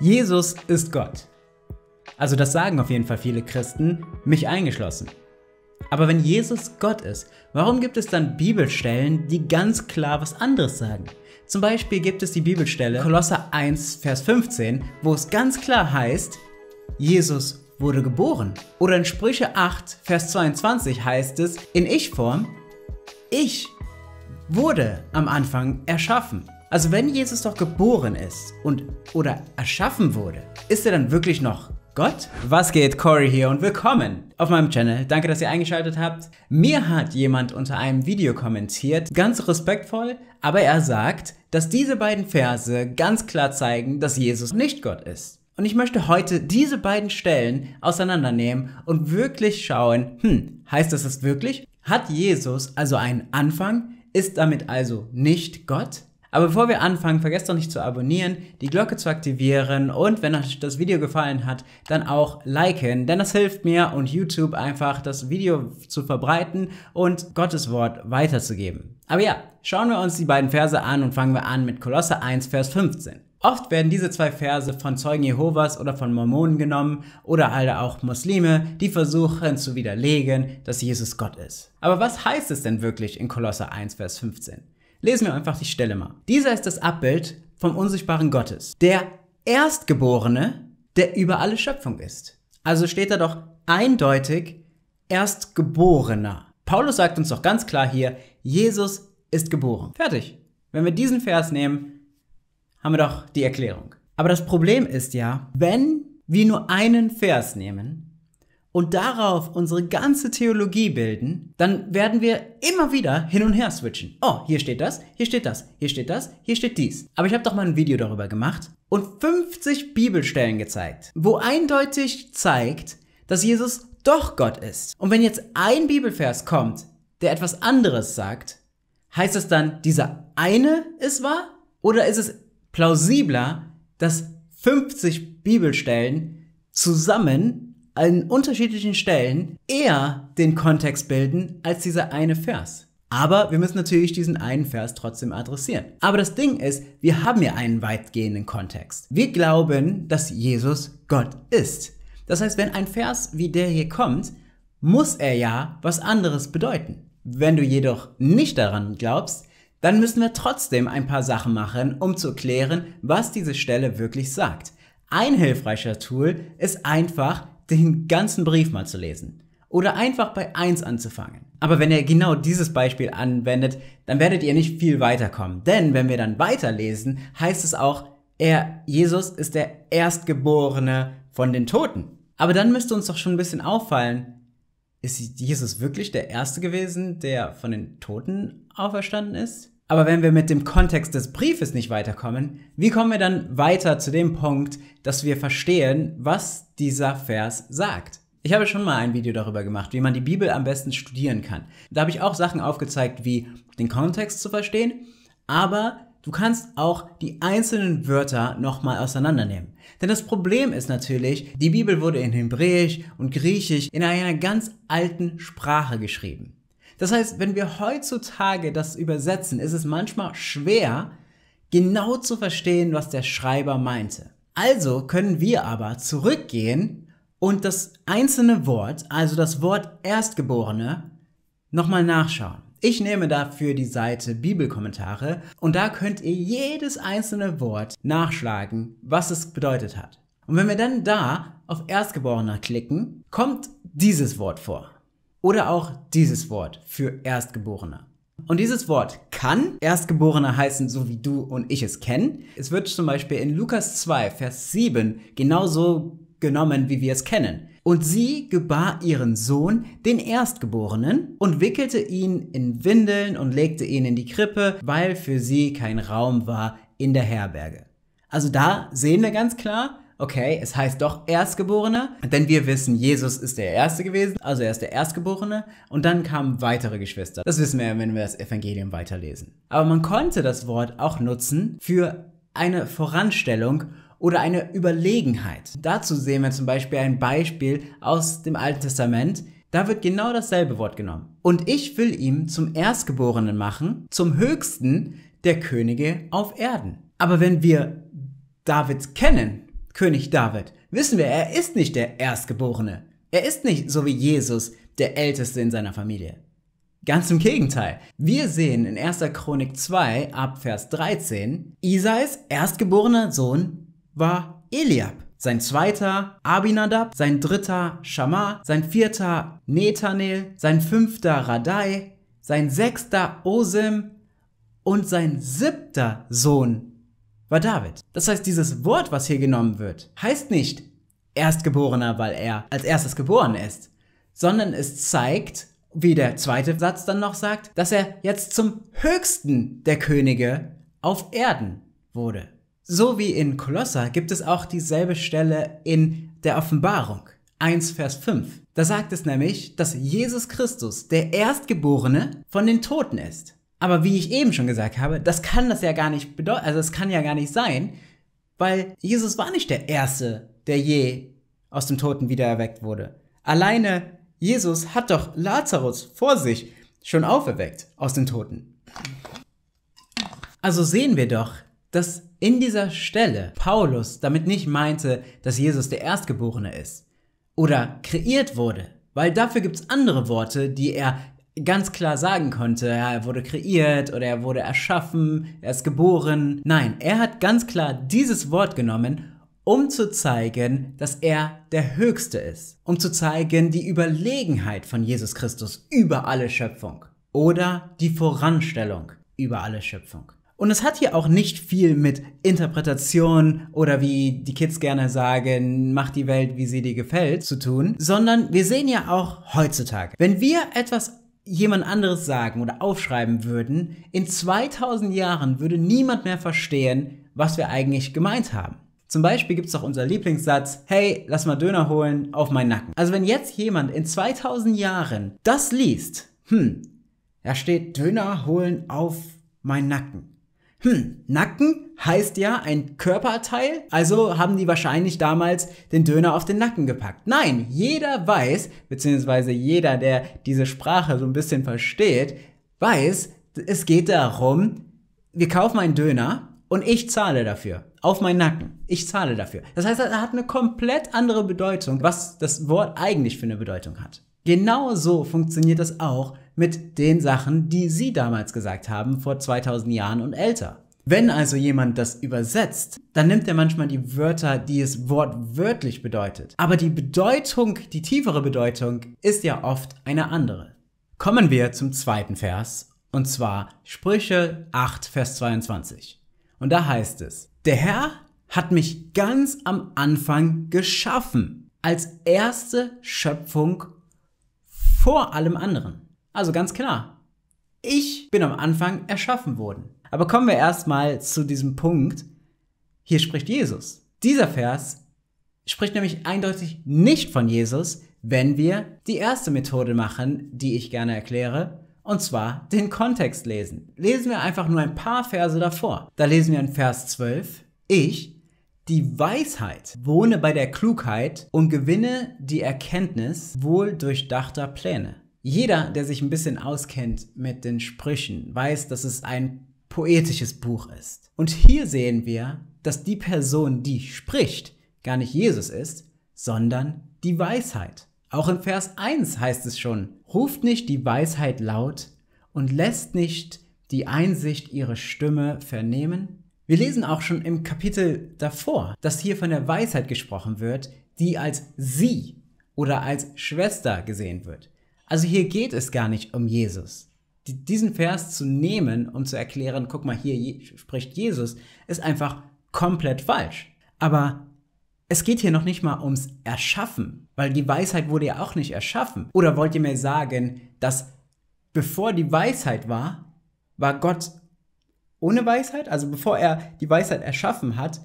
Jesus ist Gott. Also das sagen auf jeden Fall viele Christen, mich eingeschlossen. Aber wenn Jesus Gott ist, warum gibt es dann Bibelstellen, die ganz klar was anderes sagen? Zum Beispiel gibt es die Bibelstelle Kolosser 1, Vers 15, wo es ganz klar heißt, Jesus wurde geboren. Oder in Sprüche 8, Vers 22 heißt es in Ich-Form, ich wurde am Anfang erschaffen. Also wenn Jesus doch geboren ist und oder erschaffen wurde, ist er dann wirklich noch Gott? Was geht? Cory hier und willkommen auf meinem Channel. Danke, dass ihr eingeschaltet habt. Mir hat jemand unter einem Video kommentiert, ganz respektvoll, aber er sagt, dass diese beiden Verse ganz klar zeigen, dass Jesus nicht Gott ist. Und ich möchte heute diese beiden Stellen auseinandernehmen und wirklich schauen, hm, heißt das das wirklich? Hat Jesus also einen Anfang? Ist damit also nicht Gott? Aber bevor wir anfangen, vergesst doch nicht zu abonnieren, die Glocke zu aktivieren und wenn euch das Video gefallen hat, dann auch liken, denn das hilft mir und YouTube einfach das Video zu verbreiten und Gottes Wort weiterzugeben. Aber ja, schauen wir uns die beiden Verse an und fangen wir an mit Kolosse 1, Vers 15. Oft werden diese zwei Verse von Zeugen Jehovas oder von Mormonen genommen oder halt auch Muslime, die versuchen zu widerlegen, dass Jesus Gott ist. Aber was heißt es denn wirklich in Kolosse 1, Vers 15? Lesen wir einfach die Stelle mal. Dieser ist das Abbild vom unsichtbaren Gottes, der Erstgeborene, der über alle Schöpfung ist. Also steht da doch eindeutig Erstgeborener. Paulus sagt uns doch ganz klar hier, Jesus ist geboren. Fertig. Wenn wir diesen Vers nehmen, haben wir doch die Erklärung. Aber das Problem ist ja, wenn wir nur einen Vers nehmen, und darauf unsere ganze Theologie bilden, dann werden wir immer wieder hin und her switchen. Oh, hier steht das, hier steht das, hier steht das, hier steht dies. Aber ich habe doch mal ein Video darüber gemacht und 50 Bibelstellen gezeigt, wo eindeutig zeigt, dass Jesus doch Gott ist. Und wenn jetzt ein Bibelvers kommt, der etwas anderes sagt, heißt es dann, dieser eine ist wahr? Oder ist es plausibler, dass 50 Bibelstellen zusammen an unterschiedlichen Stellen eher den Kontext bilden als dieser eine Vers. Aber wir müssen natürlich diesen einen Vers trotzdem adressieren. Aber das Ding ist, wir haben ja einen weitgehenden Kontext. Wir glauben, dass Jesus Gott ist. Das heißt, wenn ein Vers wie der hier kommt, muss er ja was anderes bedeuten. Wenn du jedoch nicht daran glaubst, dann müssen wir trotzdem ein paar Sachen machen, um zu klären, was diese Stelle wirklich sagt. Ein hilfreicher Tool ist einfach, den ganzen Brief mal zu lesen. Oder einfach bei 1 anzufangen. Aber wenn ihr genau dieses Beispiel anwendet, dann werdet ihr nicht viel weiterkommen. Denn wenn wir dann weiterlesen, heißt es auch, er, Jesus ist der Erstgeborene von den Toten. Aber dann müsste uns doch schon ein bisschen auffallen, ist Jesus wirklich der Erste gewesen, der von den Toten auferstanden ist? Aber wenn wir mit dem Kontext des Briefes nicht weiterkommen, wie kommen wir dann weiter zu dem Punkt, dass wir verstehen, was dieser Vers sagt? Ich habe schon mal ein Video darüber gemacht, wie man die Bibel am besten studieren kann. Da habe ich auch Sachen aufgezeigt, wie den Kontext zu verstehen, aber du kannst auch die einzelnen Wörter nochmal auseinandernehmen. Denn das Problem ist natürlich, die Bibel wurde in Hebräisch und Griechisch in einer ganz alten Sprache geschrieben. Das heißt, wenn wir heutzutage das übersetzen, ist es manchmal schwer, genau zu verstehen, was der Schreiber meinte. Also können wir aber zurückgehen und das einzelne Wort, also das Wort Erstgeborene, nochmal nachschauen. Ich nehme dafür die Seite Bibelkommentare und da könnt ihr jedes einzelne Wort nachschlagen, was es bedeutet hat. Und wenn wir dann da auf Erstgeborener klicken, kommt dieses Wort vor. Oder auch dieses Wort für Erstgeborene. Und dieses Wort kann Erstgeborene heißen, so wie du und ich es kennen. Es wird zum Beispiel in Lukas 2, Vers 7 genauso genommen, wie wir es kennen. Und sie gebar ihren Sohn, den Erstgeborenen, und wickelte ihn in Windeln und legte ihn in die Krippe, weil für sie kein Raum war in der Herberge. Also da sehen wir ganz klar, okay, es heißt doch Erstgeborene, denn wir wissen, Jesus ist der Erste gewesen, also er ist der Erstgeborene und dann kamen weitere Geschwister. Das wissen wir, ja, wenn wir das Evangelium weiterlesen. Aber man konnte das Wort auch nutzen für eine Voranstellung oder eine Überlegenheit. Dazu sehen wir zum Beispiel ein Beispiel aus dem Alten Testament, da wird genau dasselbe Wort genommen. Und ich will ihm zum Erstgeborenen machen, zum Höchsten der Könige auf Erden. Aber wenn wir David kennen, König David. Wissen wir, er ist nicht der Erstgeborene. Er ist nicht, so wie Jesus, der Älteste in seiner Familie. Ganz im Gegenteil. Wir sehen in 1. Chronik 2 ab Vers 13, Isais erstgeborener Sohn war Eliab, sein zweiter Abinadab, sein dritter Shammah, sein vierter Netanel, sein fünfter Radai, sein sechster Osim und sein siebter Sohn war David. Das heißt, dieses Wort, was hier genommen wird, heißt nicht Erstgeborener, weil er als erstes geboren ist, sondern es zeigt, wie der zweite Satz dann noch sagt, dass er jetzt zum höchsten der Könige auf Erden wurde. So wie in Kolosser gibt es auch dieselbe Stelle in der Offenbarung 1, Vers 5. Da sagt es nämlich, dass Jesus Christus der Erstgeborene von den Toten ist. Aber wie ich eben schon gesagt habe, das kann das ja gar nicht bedeuten, also es kann ja gar nicht sein, weil Jesus war nicht der Erste, der je aus dem Toten wiedererweckt wurde. Alleine Jesus hat doch Lazarus vor sich schon auferweckt aus den Toten. Also sehen wir doch, dass in dieser Stelle Paulus damit nicht meinte, dass Jesus der Erstgeborene ist oder kreiert wurde, weil dafür gibt es andere Worte, die er ganz klar sagen konnte, ja, er wurde kreiert oder er wurde erschaffen, er ist geboren. Nein, er hat ganz klar dieses Wort genommen, um zu zeigen, dass er der Höchste ist, um zu zeigen die Überlegenheit von Jesus Christus über alle Schöpfung oder die Voranstellung über alle Schöpfung. Und es hat hier auch nicht viel mit Interpretation oder wie die Kids gerne sagen, mach die Welt, wie sie dir gefällt, zu tun, sondern wir sehen ja auch heutzutage, wenn wir etwas jemand anderes sagen oder aufschreiben würden, in 2000 Jahren würde niemand mehr verstehen, was wir eigentlich gemeint haben. Zum Beispiel gibt es doch unser Lieblingssatz, hey, lass mal Döner holen auf meinen Nacken. Also wenn jetzt jemand in 2000 Jahren das liest, hm, da steht Döner holen auf meinen Nacken. Hm, Nacken heißt ja ein Körperteil, also haben die wahrscheinlich damals den Döner auf den Nacken gepackt. Nein, jeder weiß, beziehungsweise jeder, der diese Sprache so ein bisschen versteht, weiß, es geht darum, wir kaufen einen Döner und ich zahle dafür. Auf meinen Nacken. Ich zahle dafür. Das heißt, er hat eine komplett andere Bedeutung, was das Wort eigentlich für eine Bedeutung hat. Genauso funktioniert das auch mit den Sachen, die sie damals gesagt haben, vor 2000 Jahren und älter. Wenn also jemand das übersetzt, dann nimmt er manchmal die Wörter, die es wortwörtlich bedeutet. Aber die Bedeutung, die tiefere Bedeutung, ist ja oft eine andere. Kommen wir zum zweiten Vers, und zwar Sprüche 8, Vers 22. Und da heißt es, der Herr hat mich ganz am Anfang geschaffen, als erste Schöpfung vor allem anderen. Also ganz klar, ich bin am Anfang erschaffen worden. Aber kommen wir erstmal zu diesem Punkt, hier spricht Jesus. Dieser Vers spricht nämlich eindeutig nicht von Jesus, wenn wir die erste Methode machen, die ich gerne erkläre, und zwar den Kontext lesen. Lesen wir einfach nur ein paar Verse davor. Da lesen wir in Vers 12, ich, die Weisheit, wohne bei der Klugheit und gewinne die Erkenntnis wohl durchdachter Pläne. Jeder, der sich ein bisschen auskennt mit den Sprüchen, weiß, dass es ein poetisches Buch ist. Und hier sehen wir, dass die Person, die spricht, gar nicht Jesus ist, sondern die Weisheit. Auch in Vers 1 heißt es schon, ruft nicht die Weisheit laut und lässt nicht die Einsicht ihre Stimme vernehmen. Wir lesen auch schon im Kapitel davor, dass hier von der Weisheit gesprochen wird, die als sie oder als Schwester gesehen wird. Also hier geht es gar nicht um Jesus. Diesen Vers zu nehmen, um zu erklären, guck mal, hier spricht Jesus, ist einfach komplett falsch. Aber es geht hier noch nicht mal ums Erschaffen, weil die Weisheit wurde ja auch nicht erschaffen. Oder wollt ihr mir sagen, dass bevor die Weisheit war, war Gott ohne Weisheit? Also bevor er die Weisheit erschaffen hat,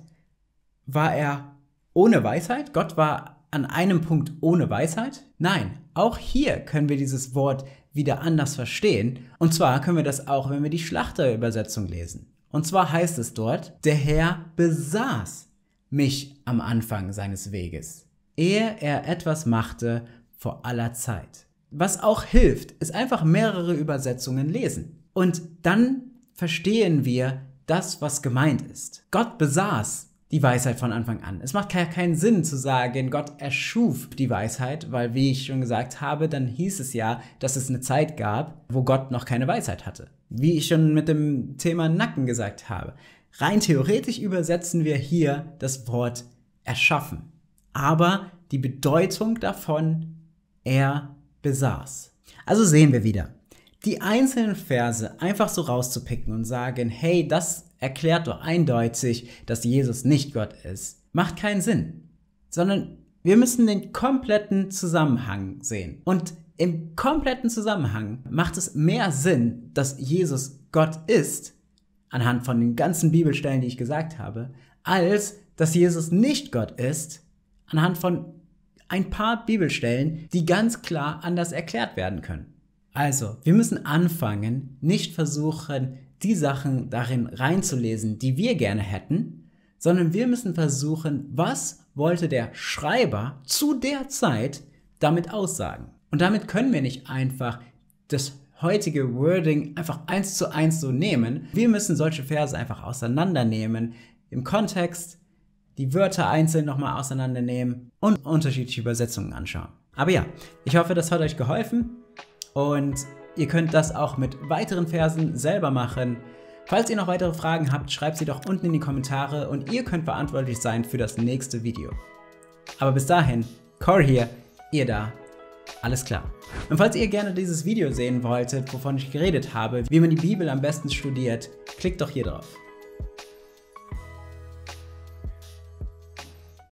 war er ohne Weisheit? Gott war an einem Punkt ohne Weisheit? Nein, auch hier können wir dieses Wort wieder anders verstehen. Und zwar können wir das auch, wenn wir die Schlachterübersetzung lesen. Und zwar heißt es dort, der Herr besaß mich am Anfang seines Weges, ehe er etwas machte vor aller Zeit. Was auch hilft, ist einfach mehrere Übersetzungen lesen. Und dann verstehen wir das, was gemeint ist. Gott besaß die Weisheit von Anfang an. Es macht keinen Sinn zu sagen, Gott erschuf die Weisheit, weil wie ich schon gesagt habe, dann hieß es ja, dass es eine Zeit gab, wo Gott noch keine Weisheit hatte. Wie ich schon mit dem Thema Nacken gesagt habe. Rein theoretisch übersetzen wir hier das Wort erschaffen. Aber die Bedeutung davon, er besaß. Also sehen wir wieder. Die einzelnen Verse einfach so rauszupicken und sagen, hey, das erklärt doch eindeutig, dass Jesus nicht Gott ist. Macht keinen Sinn, sondern wir müssen den kompletten Zusammenhang sehen. Und im kompletten Zusammenhang macht es mehr Sinn, dass Jesus Gott ist, anhand von den ganzen Bibelstellen, die ich gesagt habe, als dass Jesus nicht Gott ist, anhand von ein paar Bibelstellen, die ganz klar anders erklärt werden können. Also, wir müssen anfangen, nicht versuchen, die Sachen darin reinzulesen, die wir gerne hätten, sondern wir müssen versuchen, was wollte der Schreiber zu der Zeit damit aussagen. Und damit können wir nicht einfach das heutige Wording einfach eins zu eins so nehmen. Wir müssen solche Verse einfach auseinandernehmen, im Kontext die Wörter einzeln nochmal auseinandernehmen und unterschiedliche Übersetzungen anschauen. Aber ja, ich hoffe, das hat euch geholfen und Ihr könnt das auch mit weiteren Versen selber machen. Falls ihr noch weitere Fragen habt, schreibt sie doch unten in die Kommentare und ihr könnt verantwortlich sein für das nächste Video. Aber bis dahin, Core hier, ihr da. Alles klar. Und falls ihr gerne dieses Video sehen wolltet, wovon ich geredet habe, wie man die Bibel am besten studiert, klickt doch hier drauf.